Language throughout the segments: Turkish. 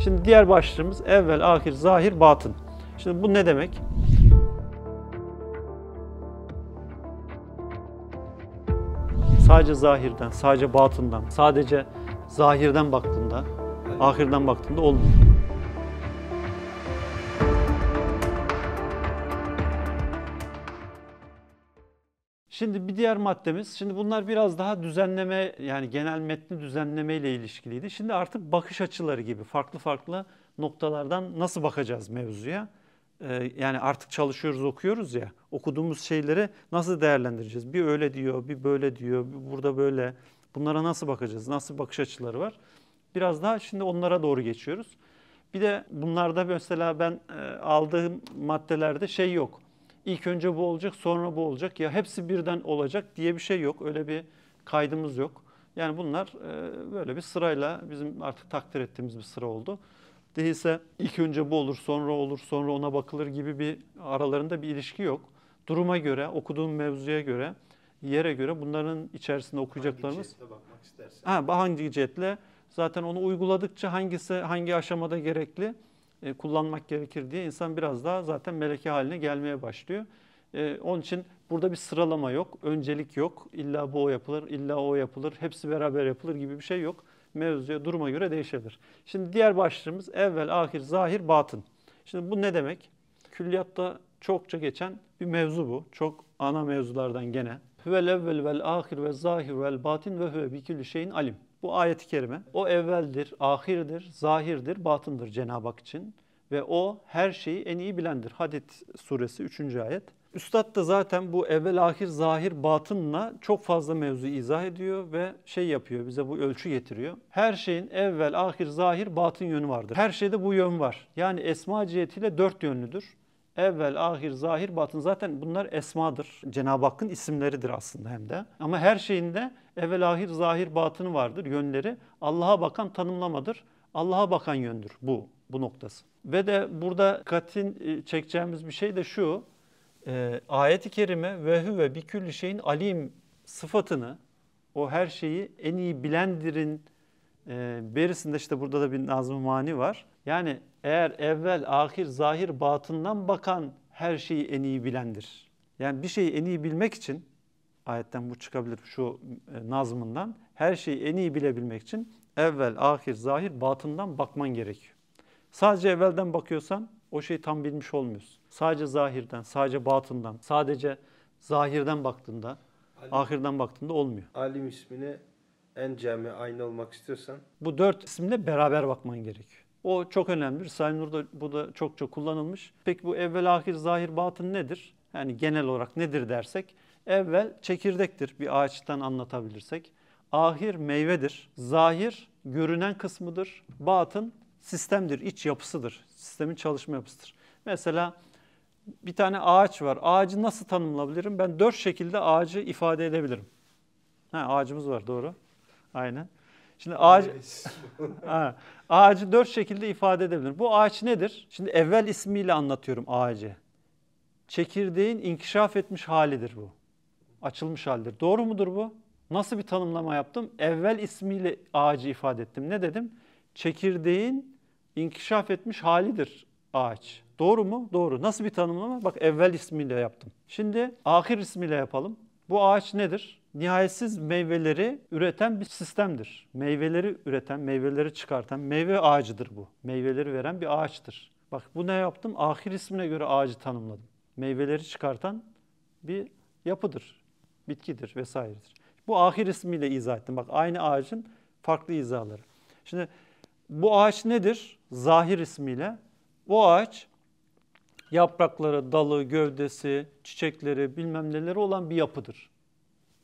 Şimdi diğer başlığımız evvel, ahir, zahir, batın. Şimdi bu ne demek? Sadece zahirden, sadece batından, sadece zahirden baktığında, ahirden baktığında olmuyor. Şimdi bir diğer maddemiz, şimdi bunlar biraz daha düzenleme yani genel metni düzenleme ile ilişkiliydi. Şimdi artık bakış açıları gibi farklı farklı noktalardan nasıl bakacağız mevzuya? Ee, yani artık çalışıyoruz, okuyoruz ya. Okuduğumuz şeyleri nasıl değerlendireceğiz? Bir öyle diyor, bir böyle diyor, bir burada böyle. Bunlara nasıl bakacağız? Nasıl bakış açıları var? Biraz daha şimdi onlara doğru geçiyoruz. Bir de bunlarda mesela ben e, aldığım maddelerde şey yok ilk önce bu olacak sonra bu olacak ya hepsi birden olacak diye bir şey yok. Öyle bir kaydımız yok. Yani bunlar e, böyle bir sırayla bizim artık takdir ettiğimiz bir sıra oldu. Değilse ilk önce bu olur, sonra olur, sonra ona bakılır gibi bir aralarında bir ilişki yok. Duruma göre, okuduğum mevzuya göre, yere göre bunların içerisinde okuyacaklarımız... Hangi cihetle bakmak istersen. Ha, hangi cihetle? Zaten onu uyguladıkça hangisi hangi aşamada gerekli? E, kullanmak gerekir diye insan biraz daha zaten meleke haline gelmeye başlıyor. E, onun için burada bir sıralama yok, öncelik yok. İlla bu o yapılır, illa o yapılır, hepsi beraber yapılır gibi bir şey yok. Mevzuya, duruma göre değişebilir. Şimdi diğer başlığımız evvel, ahir, zahir, batın. Şimdi bu ne demek? Külliyatta çokça geçen bir mevzu bu. Çok ana mevzulardan gene. Hüvel evvel vel ahir ve zahir vel batin ve hüve bi şeyin alim. Bu ayet-i kerime. O evveldir, ahirdir, zahirdir, batındır Cenab-ı Hak için. Ve o her şeyi en iyi bilendir. Hadid suresi 3. ayet. Üstad da zaten bu evvel ahir zahir batınla çok fazla mevzu izah ediyor ve şey yapıyor bize bu ölçü getiriyor. Her şeyin evvel ahir zahir batın yönü vardır. Her şeyde bu yön var. Yani esma cihetiyle dört yönlüdür evvel, ahir, zahir, batın zaten bunlar esmadır. Cenab-ı Hakk'ın isimleridir aslında hem de. Ama her şeyinde evvel, ahir, zahir, batını vardır, yönleri. Allah'a bakan tanımlamadır. Allah'a bakan yöndür bu, bu noktası. Ve de burada katin e, çekeceğimiz bir şey de şu. E, ayet-i kerime ve hüve bi külli şeyin alim sıfatını o her şeyi en iyi bilendirin ee, berisinde işte burada da bir nazm mani var. Yani eğer evvel, ahir, zahir, batından bakan her şeyi en iyi bilendir. Yani bir şeyi en iyi bilmek için, ayetten bu çıkabilir şu e, nazmından, her şeyi en iyi bilebilmek için evvel, ahir, zahir, batından bakman gerekiyor. Sadece evvelden bakıyorsan o şeyi tam bilmiş olmuyorsun. Sadece zahirden, sadece batından, sadece zahirden baktığında, Alim. ahirden baktığında olmuyor. Alim ismine en cami aynı olmak istiyorsan. Bu dört isimle beraber bakman gerekiyor. O çok önemli. önemlidir. Saynur'da bu da çok çok kullanılmış. Peki bu evvel ahir zahir batın nedir? Yani genel olarak nedir dersek evvel çekirdektir bir ağaçtan anlatabilirsek. Ahir meyvedir. Zahir görünen kısmıdır. Batın sistemdir, iç yapısıdır. Sistemin çalışma yapısıdır. Mesela bir tane ağaç var. Ağacı nasıl tanımlayabilirim? Ben dört şekilde ağacı ifade edebilirim. Ha, ağacımız var doğru. Aynen. Şimdi ağaç, ağacı dört şekilde ifade edebilir. Bu ağaç nedir? Şimdi evvel ismiyle anlatıyorum ağacı. Çekirdeğin inkişaf etmiş halidir bu. Açılmış halidir. Doğru mudur bu? Nasıl bir tanımlama yaptım? Evvel ismiyle ağacı ifade ettim. Ne dedim? Çekirdeğin inkişaf etmiş halidir ağaç. Doğru mu? Doğru. Nasıl bir tanımlama? Bak evvel ismiyle yaptım. Şimdi ahir ismiyle yapalım. Bu ağaç nedir? nihayetsiz meyveleri üreten bir sistemdir. Meyveleri üreten, meyveleri çıkartan meyve ağacıdır bu. Meyveleri veren bir ağaçtır. Bak bu ne yaptım? Ahir ismine göre ağacı tanımladım. Meyveleri çıkartan bir yapıdır, bitkidir vesairedir. Bu ahir ismiyle izah ettim. Bak aynı ağacın farklı izahları. Şimdi bu ağaç nedir? Zahir ismiyle. Bu ağaç yaprakları, dalı, gövdesi, çiçekleri, bilmem neleri olan bir yapıdır.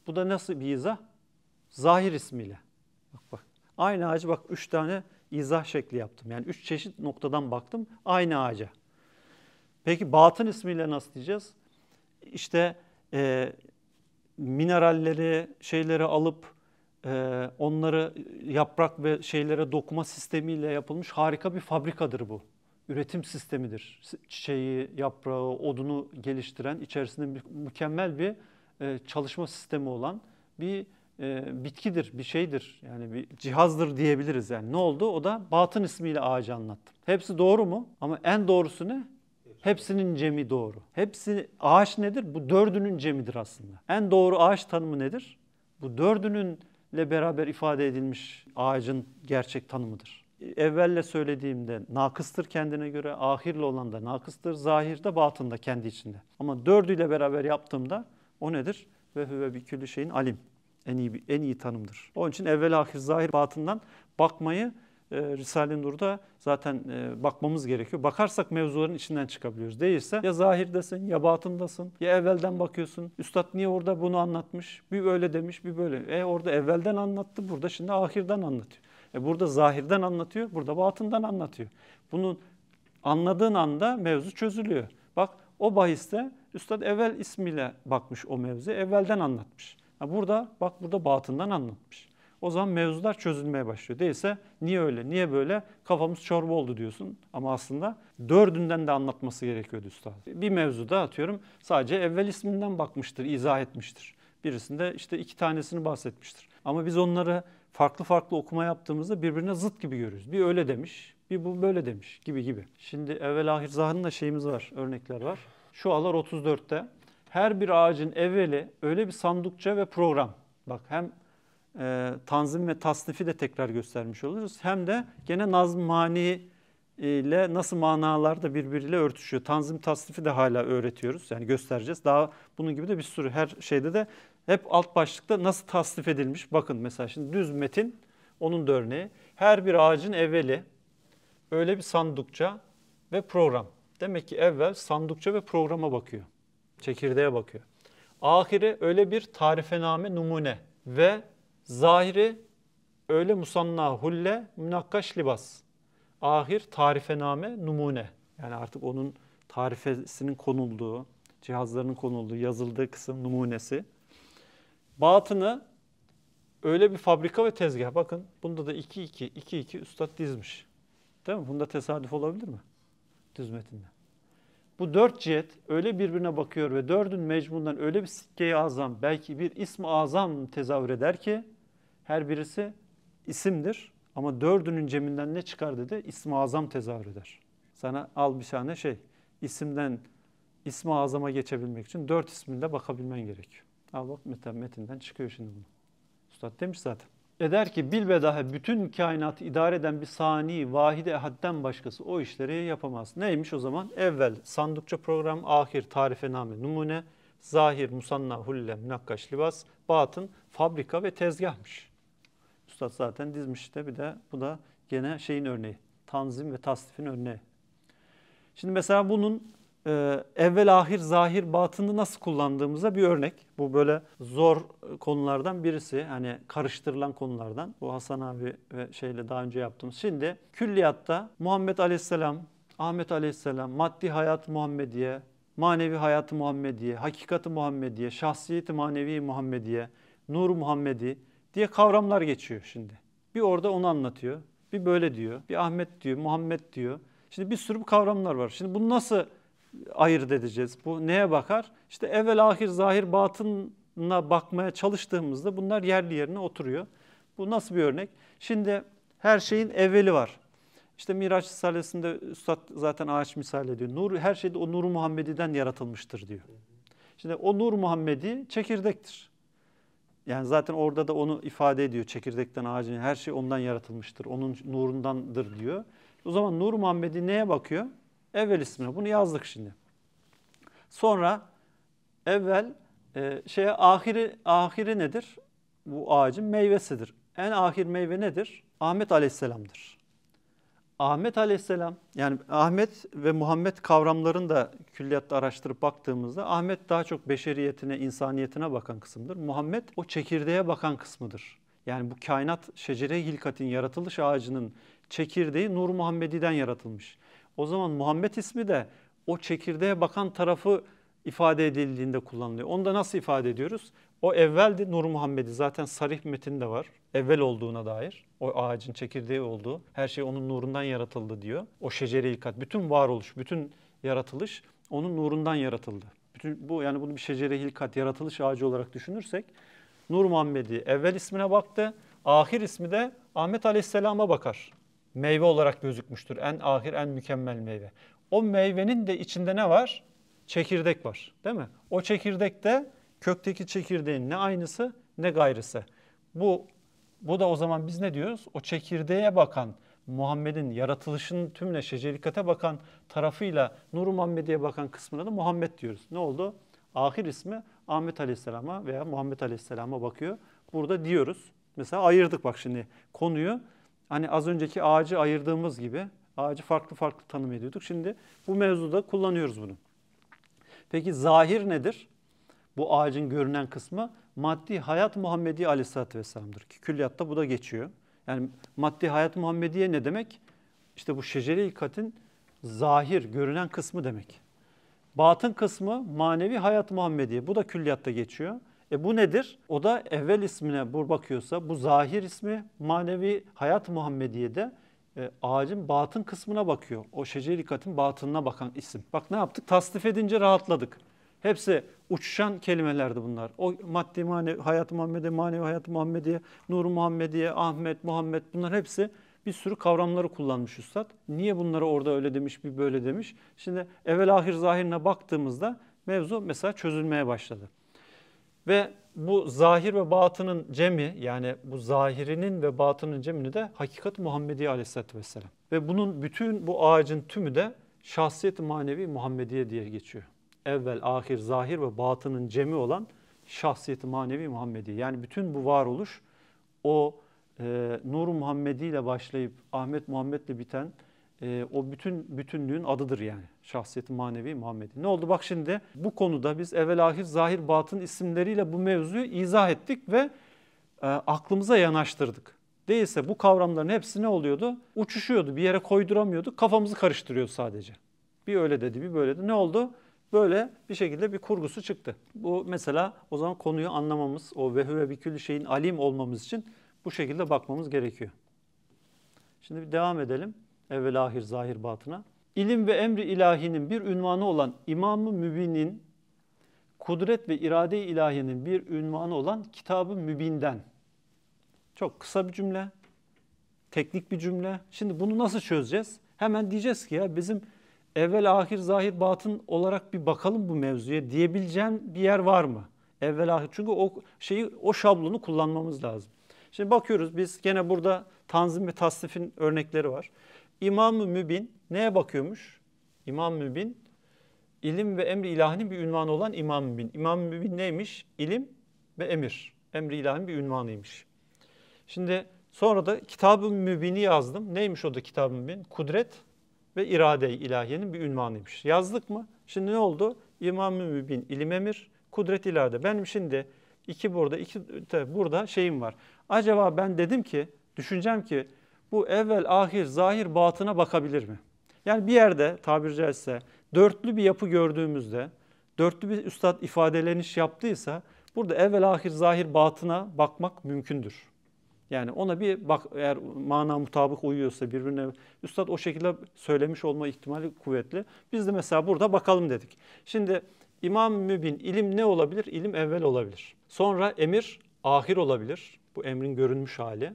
Bu da nasıl bir izah? Zahir ismiyle. Bak bak. Aynı ağacı bak üç tane izah şekli yaptım. Yani üç çeşit noktadan baktım aynı ağaca. Peki batın ismiyle nasıl diyeceğiz? İşte e, mineralleri, şeyleri alıp e, onları yaprak ve şeylere dokuma sistemiyle yapılmış harika bir fabrikadır bu. Üretim sistemidir. Çiçeği, yaprağı, odunu geliştiren içerisinde mükemmel bir e, çalışma sistemi olan bir e, bitkidir, bir şeydir, yani bir cihazdır diyebiliriz. Yani ne oldu? O da batın ismiyle ağacı anlattım. Hepsi doğru mu? Ama en doğrusu ne? Hepsinin cemi doğru. Hepsi ağaç nedir? Bu dördünün cemidir aslında. En doğru ağaç tanımı nedir? Bu dördününle beraber ifade edilmiş ağacın gerçek tanımıdır. Evvelle söylediğimde nakıstır kendine göre, ahirle olan da nakıstır, zahir de batın da kendi içinde. Ama dördüyle beraber yaptığımda o nedir? Ve huve bi külli şeyin alim. En iyi, en iyi tanımdır. Onun için evvel ahir zahir batından bakmayı e, Risale-i Nur'da zaten e, bakmamız gerekiyor. Bakarsak mevzuların içinden çıkabiliyoruz. Değilse ya zahirdesin ya batındasın ya evvelden bakıyorsun. Üstad niye orada bunu anlatmış? Bir öyle demiş bir böyle. E orada evvelden anlattı burada şimdi ahirden anlatıyor. E burada zahirden anlatıyor burada batından anlatıyor. Bunun anladığın anda mevzu çözülüyor. Bak o bahiste Üstad evvel ismiyle bakmış o mevzu, evvelden anlatmış. Yani burada bak burada batından anlatmış. O zaman mevzular çözülmeye başlıyor. Değilse niye öyle, niye böyle kafamız çorba oldu diyorsun. Ama aslında dördünden de anlatması gerekiyordu üstad. Bir mevzuda atıyorum sadece evvel isminden bakmıştır, izah etmiştir. Birisinde işte iki tanesini bahsetmiştir. Ama biz onları farklı farklı okuma yaptığımızda birbirine zıt gibi görüyoruz. Bir öyle demiş, bir bu böyle demiş gibi gibi. Şimdi evvel ahir zahın da şeyimiz var, örnekler var. Şu alar 34'te. Her bir ağacın evveli öyle bir sandukça ve program. Bak hem e, tanzim ve tasnifi de tekrar göstermiş oluruz. Hem de gene nazm mani e, ile nasıl manalar da birbiriyle örtüşüyor. Tanzim tasnifi de hala öğretiyoruz. Yani göstereceğiz. Daha bunun gibi de bir sürü her şeyde de hep alt başlıkta nasıl tasnif edilmiş. Bakın mesela şimdi düz metin onun da örneği. Her bir ağacın evveli öyle bir sandukça ve program. Demek ki evvel sandukça ve programa bakıyor. Çekirdeğe bakıyor. Ahire öyle bir tarifename numune ve zahiri öyle musanna hulle münakkaş libas. Ahir tarifename numune. Yani artık onun tarifesinin konulduğu, cihazlarının konulduğu, yazıldığı kısım numunesi. Batını öyle bir fabrika ve tezgah. Bakın bunda da 2-2, 2-2 üstad dizmiş. Değil mi? Bunda tesadüf olabilir mi? düz metinden. Bu dört cihet öyle birbirine bakıyor ve dördün mecmundan öyle bir sikke azam, belki bir ismi azam tezahür eder ki her birisi isimdir ama dördünün ceminden ne çıkar dedi? İsmi azam tezahür eder. Sana al bir tane şey, isimden ismi azama geçebilmek için dört isminde bakabilmen gerekiyor. Al bak metinden çıkıyor şimdi bunu. Üstad demiş zaten eder ki bilbedahe bütün kainat idare eden bir sani, vahide hadden başkası o işleri yapamaz. Neymiş o zaman? Evvel sandıkça program, ahir tarife tarifename numune, zahir musanna hulle münakkaş libas, batın fabrika ve tezgahmış. Üstad zaten dizmiş de bir de bu da gene şeyin örneği, tanzim ve tasdifin örneği. Şimdi mesela bunun ee, evvel ahir zahir batını nasıl kullandığımıza bir örnek. Bu böyle zor konulardan birisi. Hani karıştırılan konulardan. Bu Hasan abi ve şeyle daha önce yaptım. Şimdi külliyatta Muhammed Aleyhisselam, Ahmet Aleyhisselam, maddi hayat Muhammediye, manevi hayatı Muhammediye, hakikati Muhammediye, şahsiyeti manevi Muhammediye, nur Muhammedi diye kavramlar geçiyor şimdi. Bir orada onu anlatıyor, bir böyle diyor, bir Ahmet diyor, Muhammed diyor. Şimdi bir sürü kavramlar var. Şimdi bunu nasıl ayırt edeceğiz? Bu neye bakar? İşte evvel ahir zahir batınına bakmaya çalıştığımızda bunlar yerli yerine oturuyor. Bu nasıl bir örnek? Şimdi her şeyin evveli var. İşte Miraç Risalesi'nde Üstad zaten ağaç misal ediyor. Nur, her de o Nur Muhammedi'den yaratılmıştır diyor. Şimdi o Nur Muhammedi çekirdektir. Yani zaten orada da onu ifade ediyor. Çekirdekten ağacın her şey ondan yaratılmıştır. Onun nurundandır diyor. O zaman Nur Muhammedi neye bakıyor? Evvel ismini. Bunu yazdık şimdi. Sonra evvel e, şeye ahiri ahiri nedir? Bu ağacın meyvesidir. En ahir meyve nedir? Ahmet Aleyhisselam'dır. Ahmet Aleyhisselam yani Ahmet ve Muhammed kavramlarını da külliyatta araştırıp baktığımızda Ahmet daha çok beşeriyetine, insaniyetine bakan kısımdır. Muhammed o çekirdeğe bakan kısmıdır. Yani bu kainat şecere hilkatin yaratılış ağacının çekirdeği Nur Muhammedi'den yaratılmış. O zaman Muhammed ismi de o çekirdeğe bakan tarafı ifade edildiğinde kullanılıyor. Onu da nasıl ifade ediyoruz? O evveldi Nur Muhammed'i zaten sarih metin de var. Evvel olduğuna dair. O ağacın çekirdeği olduğu. Her şey onun nurundan yaratıldı diyor. O şeceri ilkat. Bütün varoluş, bütün yaratılış onun nurundan yaratıldı. Bütün bu yani bunu bir şecere hilkat yaratılış ağacı olarak düşünürsek Nur Muhammed'i evvel ismine baktı. Ahir ismi de Ahmet Aleyhisselam'a bakar meyve olarak gözükmüştür. En ahir, en mükemmel meyve. O meyvenin de içinde ne var? Çekirdek var değil mi? O çekirdek de kökteki çekirdeğin ne aynısı ne gayrısı. Bu bu da o zaman biz ne diyoruz? O çekirdeğe bakan Muhammed'in yaratılışının tümüne şecelikate bakan tarafıyla Nur-u Muhammedi'ye bakan kısmına da Muhammed diyoruz. Ne oldu? Ahir ismi Ahmet Aleyhisselam'a veya Muhammed Aleyhisselam'a bakıyor. Burada diyoruz. Mesela ayırdık bak şimdi konuyu Hani az önceki ağacı ayırdığımız gibi ağacı farklı farklı tanım ediyorduk. Şimdi bu mevzuda kullanıyoruz bunu. Peki zahir nedir? Bu ağacın görünen kısmı maddi hayat Muhammedi Aleyhisselatü Vesselam'dır ki külliyatta bu da geçiyor. Yani maddi hayat Muhammediye ne demek? İşte bu şeceri ikatin zahir, görünen kısmı demek. Batın kısmı manevi hayat Muhammediye. Bu da külliyatta geçiyor. E bu nedir? O da evvel ismine bur bakıyorsa bu zahir ismi manevi hayat Muhammediye'de e, ağacın batın kısmına bakıyor. O şecerikatın batınına bakan isim. Bak ne yaptık? Tasdif edince rahatladık. Hepsi uçuşan kelimelerdi bunlar. O maddi manevi hayat Muhammed'e manevi hayat Muhammed'e Nur Muhammed'e Ahmet, Muhammed bunlar hepsi bir sürü kavramları kullanmış üstad. Niye bunları orada öyle demiş, bir böyle demiş? Şimdi evvel ahir zahirine baktığımızda mevzu mesela çözülmeye başladı. Ve bu zahir ve batının cemi yani bu zahirinin ve batının cemini de hakikat Muhammediye aleyhissalatü vesselam. Ve bunun bütün bu ağacın tümü de şahsiyet manevi Muhammediye diye geçiyor. Evvel, ahir, zahir ve batının cemi olan şahsiyet manevi Muhammediye. Yani bütün bu varoluş o e, Nur-u Muhammedi ile başlayıp Ahmet Muhammed ile biten e, o bütün bütünlüğün adıdır yani. Şahsiyeti manevi Muhammed'in. Ne oldu? Bak şimdi bu konuda biz evvel ahir zahir batın isimleriyle bu mevzuyu izah ettik ve e, aklımıza yanaştırdık. Değilse bu kavramların hepsi ne oluyordu? Uçuşuyordu, bir yere koyduramıyordu, kafamızı karıştırıyordu sadece. Bir öyle dedi, bir böyle dedi. Ne oldu? Böyle bir şekilde bir kurgusu çıktı. Bu mesela o zaman konuyu anlamamız, o vehüve bikül şeyin alim olmamız için bu şekilde bakmamız gerekiyor. Şimdi bir devam edelim evvel ahir zahir batına. İlim ve emri ilahinin bir ünvanı olan İmam-ı Mübin'in kudret ve irade ilahinin bir ünvanı olan Kitab-ı Mübin'den. Çok kısa bir cümle, teknik bir cümle. Şimdi bunu nasıl çözeceğiz? Hemen diyeceğiz ki ya bizim evvel ahir zahir batın olarak bir bakalım bu mevzuya diyebileceğim bir yer var mı? Evvel ahir çünkü o şeyi o şablonu kullanmamız lazım. Şimdi bakıyoruz biz gene burada tanzim ve tasnifin örnekleri var. İmam-ı Mübin neye bakıyormuş? İmam Mübin ilim ve emri ilahinin bir ünvanı olan İmam Mübin. İmam Mübin neymiş? İlim ve emir. Emri ilahinin bir ünvanıymış. Şimdi sonra da Kitab-ı Mübin'i yazdım. Neymiş o da Kitab-ı Mübin? Kudret ve irade ilahiyenin bir ünvanıymış. Yazdık mı? Şimdi ne oldu? İmam-ı Mübin ilim emir, kudret irade. Benim şimdi iki burada, iki burada şeyim var. Acaba ben dedim ki, düşüneceğim ki bu evvel, ahir, zahir, batına bakabilir mi? Yani bir yerde tabiri caizse dörtlü bir yapı gördüğümüzde, dörtlü bir üstad ifadeleniş yaptıysa burada evvel, ahir, zahir, batına bakmak mümkündür. Yani ona bir bak eğer mana mutabık uyuyorsa birbirine üstad o şekilde söylemiş olma ihtimali kuvvetli. Biz de mesela burada bakalım dedik. Şimdi İmam mübin ilim ne olabilir? İlim evvel olabilir. Sonra emir ahir olabilir. Bu emrin görünmüş hali.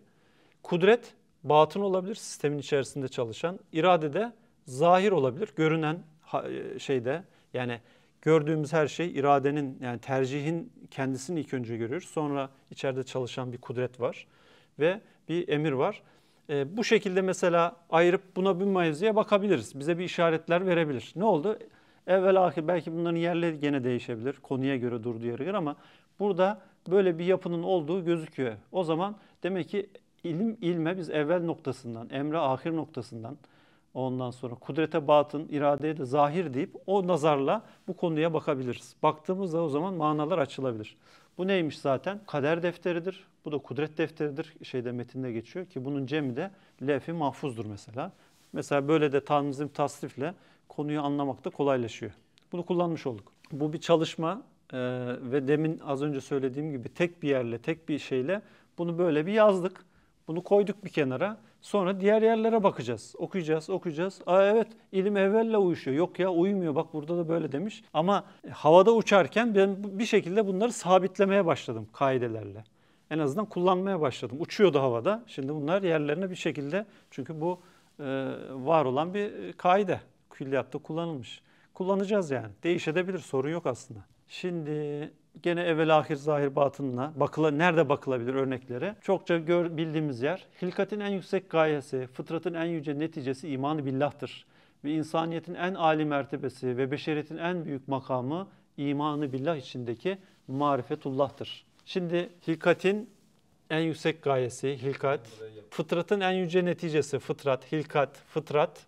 Kudret batın olabilir, sistemin içerisinde çalışan. İrade de zahir olabilir, görünen e, şeyde yani gördüğümüz her şey iradenin yani tercihin kendisini ilk önce görüyoruz. Sonra içeride çalışan bir kudret var ve bir emir var. E, bu şekilde mesela ayırıp buna bir mevzuya bakabiliriz. Bize bir işaretler verebilir. Ne oldu? Evvel ahir belki bunların yerleri gene değişebilir. Konuya göre durduğu yere göre ama burada böyle bir yapının olduğu gözüküyor. O zaman demek ki ilim ilme biz evvel noktasından, emre ahir noktasından ondan sonra kudrete batın, iradeye de zahir deyip o nazarla bu konuya bakabiliriz. Baktığımızda o zaman manalar açılabilir. Bu neymiş zaten? Kader defteridir. Bu da kudret defteridir. Şeyde metinde geçiyor ki bunun cemi de levh mahfuzdur mesela. Mesela böyle de tanzim tasrifle konuyu anlamak da kolaylaşıyor. Bunu kullanmış olduk. Bu bir çalışma ee, ve demin az önce söylediğim gibi tek bir yerle, tek bir şeyle bunu böyle bir yazdık. Bunu koyduk bir kenara. Sonra diğer yerlere bakacağız. Okuyacağız, okuyacağız. Aa evet ilim evvelle uyuşuyor. Yok ya uymuyor bak burada da böyle demiş. Ama e, havada uçarken ben bir şekilde bunları sabitlemeye başladım kaidelerle. En azından kullanmaya başladım. Uçuyordu havada. Şimdi bunlar yerlerine bir şekilde çünkü bu e, var olan bir e, kaide. Külliyatta kullanılmış. Kullanacağız yani. Değişebilir sorun yok aslında. Şimdi gene evvel ahir zahir batınla bakıla, nerede bakılabilir örnekleri Çokça gör, bildiğimiz yer hilkatin en yüksek gayesi, fıtratın en yüce neticesi imanı billah'tır. Ve insaniyetin en âli mertebesi ve beşeriyetin en büyük makamı imanı billah içindeki marifetullah'tır. Şimdi hilkatin en yüksek gayesi hilkat, fıtratın en yüce neticesi fıtrat, hilkat, fıtrat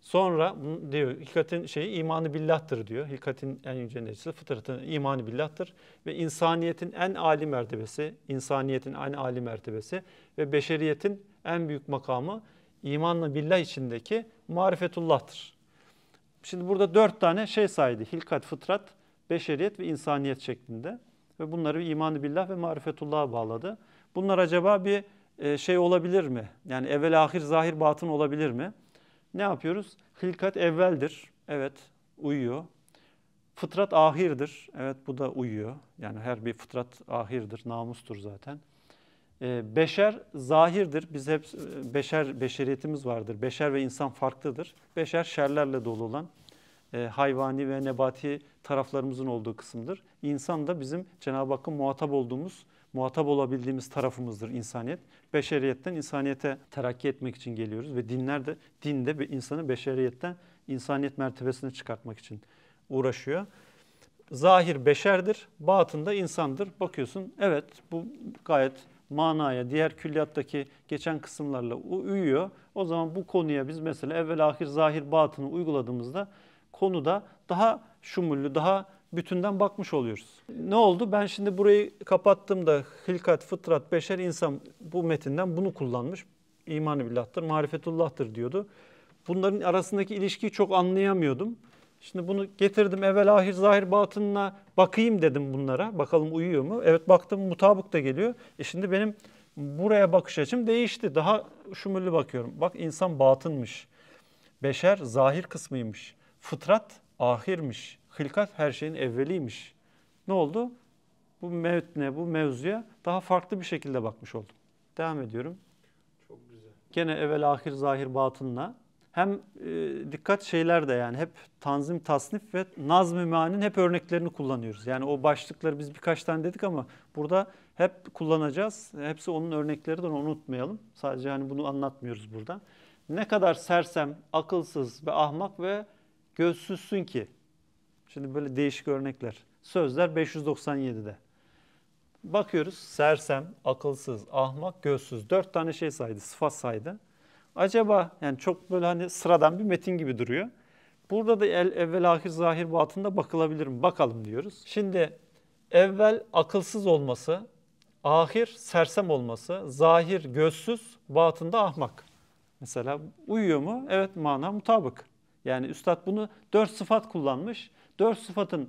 Sonra diyor hikatin şeyi imanı billahtır diyor. Hikatin en yüce neticesi fıtratın imanı billahtır ve insaniyetin en âli mertebesi, insaniyetin en âli mertebesi ve beşeriyetin en büyük makamı imanla billah içindeki marifetullah'tır. Şimdi burada dört tane şey saydı. Hilkat, fıtrat, beşeriyet ve insaniyet şeklinde. Ve bunları imanı billah ve marifetullah'a bağladı. Bunlar acaba bir e, şey olabilir mi? Yani evvel ahir zahir batın olabilir mi? ne yapıyoruz? Hilkat evveldir. Evet, uyuyor. Fıtrat ahirdir. Evet, bu da uyuyor. Yani her bir fıtrat ahirdir, namustur zaten. E, beşer zahirdir. Biz hep e, beşer beşeriyetimiz vardır. Beşer ve insan farklıdır. Beşer şerlerle dolu olan e, hayvani ve nebati taraflarımızın olduğu kısımdır. İnsan da bizim Cenab-ı Hakk'ın muhatap olduğumuz muhatap olabildiğimiz tarafımızdır insaniyet. Beşeriyetten insaniyete terakki etmek için geliyoruz ve dinler de dinde bir insanı beşeriyetten insaniyet mertebesine çıkartmak için uğraşıyor. Zahir beşerdir, batında insandır. Bakıyorsun evet bu gayet manaya, diğer külliyattaki geçen kısımlarla uyuyor. O zaman bu konuya biz mesela evvel ahir zahir batını uyguladığımızda konuda daha şumullü, daha bütünden bakmış oluyoruz. Ne oldu? Ben şimdi burayı kapattığımda hilkat, fıtrat, beşer, insan bu metinden bunu kullanmış. İmanı billahtır, marifetullah'tır diyordu. Bunların arasındaki ilişkiyi çok anlayamıyordum. Şimdi bunu getirdim evvel ahir zahir batınına bakayım dedim bunlara. Bakalım uyuyor mu? Evet baktım mutabık da geliyor. E şimdi benim buraya bakış açım değişti. Daha şumullü bakıyorum. Bak insan batınmış. Beşer zahir kısmıymış. Fıtrat ahirmiş hilkat her şeyin evveliymiş. Ne oldu? Bu metne, bu mevzuya daha farklı bir şekilde bakmış oldum. Devam ediyorum. Çok güzel. Gene evvel ahir zahir batınla hem e, dikkat şeyler de yani hep tanzim, tasnif ve nazm-ı hep örneklerini kullanıyoruz. Yani o başlıkları biz birkaç tane dedik ama burada hep kullanacağız. Hepsi onun örnekleri de onu unutmayalım. Sadece hani bunu anlatmıyoruz burada. Ne kadar sersem, akılsız ve ahmak ve gözsüzsün ki Şimdi böyle değişik örnekler. Sözler 597'de. Bakıyoruz sersem, akılsız, ahmak, gözsüz. Dört tane şey saydı, sıfat saydı. Acaba yani çok böyle hani sıradan bir metin gibi duruyor. Burada da el, evvel ahir zahir batında bakılabilir mi? Bakalım diyoruz. Şimdi evvel akılsız olması, ahir sersem olması, zahir gözsüz, batında ahmak. Mesela uyuyor mu? Evet mana mutabık. Yani üstad bunu dört sıfat kullanmış. Dört sıfatın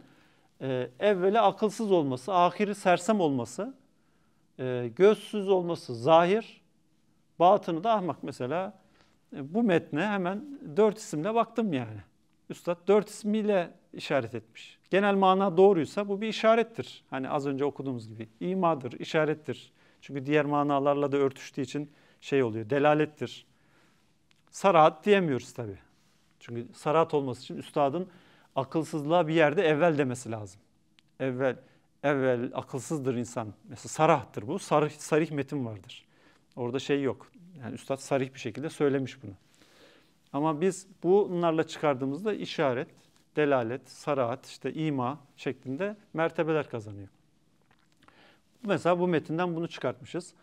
e, evveli akılsız olması, ahiri sersem olması, e, gözsüz olması zahir, batını da ahmak mesela. E, bu metne hemen dört isimle baktım yani. Üstad dört ismiyle işaret etmiş. Genel mana doğruysa bu bir işarettir. Hani az önce okuduğumuz gibi imadır, işarettir. Çünkü diğer manalarla da örtüştüğü için şey oluyor, delalettir. Sarahat diyemiyoruz tabii. Çünkü sarat olması için üstadın akılsızlığa bir yerde evvel demesi lazım. Evvel, evvel akılsızdır insan. Mesela sarahtır bu. Sarih, sarih metin vardır. Orada şey yok. Yani üstad sarih bir şekilde söylemiş bunu. Ama biz bunlarla çıkardığımızda işaret, delalet, sarahat, işte ima şeklinde mertebeler kazanıyor. Mesela bu metinden bunu çıkartmışız.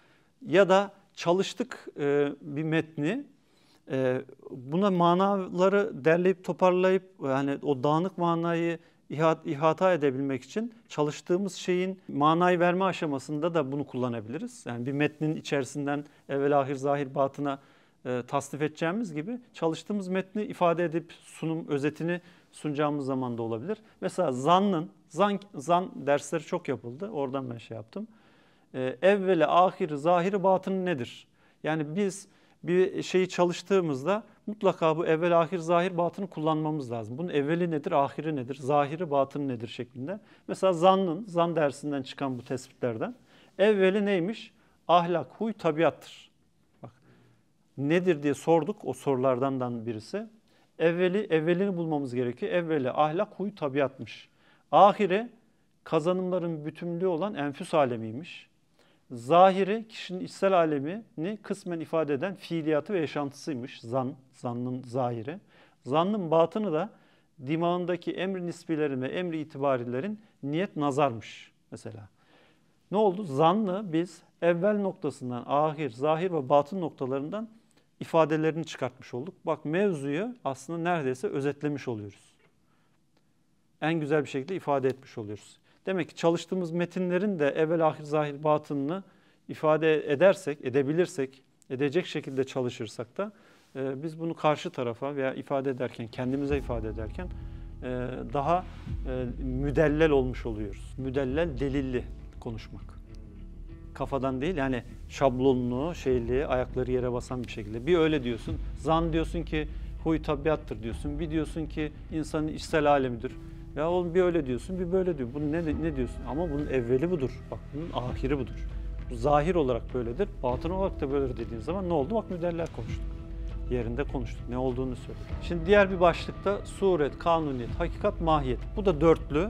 Ya da çalıştık e, bir metni e, buna manaları derleyip toparlayıp yani o dağınık manayı ihata edebilmek için çalıştığımız şeyin manayı verme aşamasında da bunu kullanabiliriz. Yani bir metnin içerisinden evvel ahir zahir batına e, tasnif edeceğimiz gibi çalıştığımız metni ifade edip sunum özetini sunacağımız zaman da olabilir. Mesela zannın, zan, zan dersleri çok yapıldı. Oradan ben şey yaptım. E, evveli, ahiri, zahiri, batını nedir? Yani biz bir şeyi çalıştığımızda mutlaka bu evvel ahir zahir batını kullanmamız lazım. Bunun evveli nedir, ahiri nedir, zahiri batını nedir şeklinde. Mesela zannın, zan dersinden çıkan bu tespitlerden evveli neymiş? Ahlak, huy, tabiattır. Bak, nedir diye sorduk o sorulardan birisi. Evveli, evvelini bulmamız gerekiyor. Evveli ahlak, huy, tabiatmış. Ahiri kazanımların bütünlüğü olan enfüs alemiymiş. Zahiri kişinin içsel alemini kısmen ifade eden fiiliyatı ve yaşantısıymış. Zan, zannın zahiri. Zannın batını da dimağındaki emri nispilerin ve emri itibarilerin niyet nazarmış mesela. Ne oldu? Zanlı biz evvel noktasından ahir, zahir ve batın noktalarından ifadelerini çıkartmış olduk. Bak mevzuyu aslında neredeyse özetlemiş oluyoruz. En güzel bir şekilde ifade etmiş oluyoruz. Demek ki çalıştığımız metinlerin de evvel ahir zahir batınını ifade edersek, edebilirsek, edecek şekilde çalışırsak da e, biz bunu karşı tarafa veya ifade ederken, kendimize ifade ederken e, daha e, müdellel olmuş oluyoruz. Müdellel, delilli konuşmak. Kafadan değil yani şablonlu, şeyli, ayakları yere basan bir şekilde. Bir öyle diyorsun, zan diyorsun ki huy tabiattır diyorsun. Bir diyorsun ki insanın içsel alemidir. Ya oğlum bir öyle diyorsun, bir böyle diyor. Bunu ne, ne diyorsun? Ama bunun evveli budur. Bak bunun ahiri budur. zahir olarak böyledir, batın olarak da böyledir dediğim zaman ne oldu? Bak müdeller konuştuk. Yerinde konuştuk. Ne olduğunu söyledik. Şimdi diğer bir başlıkta suret, kanuniyet, hakikat, mahiyet. Bu da dörtlü.